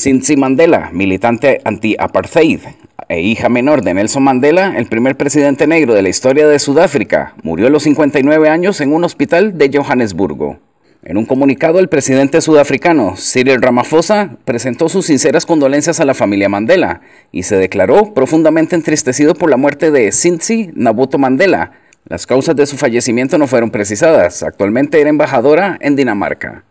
Cincy Mandela, militante anti-apartheid e hija menor de Nelson Mandela, el primer presidente negro de la historia de Sudáfrica, murió a los 59 años en un hospital de Johannesburgo. En un comunicado, el presidente sudafricano Cyril Ramaphosa presentó sus sinceras condolencias a la familia Mandela y se declaró profundamente entristecido por la muerte de Sinzi Nabuto Mandela. Las causas de su fallecimiento no fueron precisadas. Actualmente era embajadora en Dinamarca.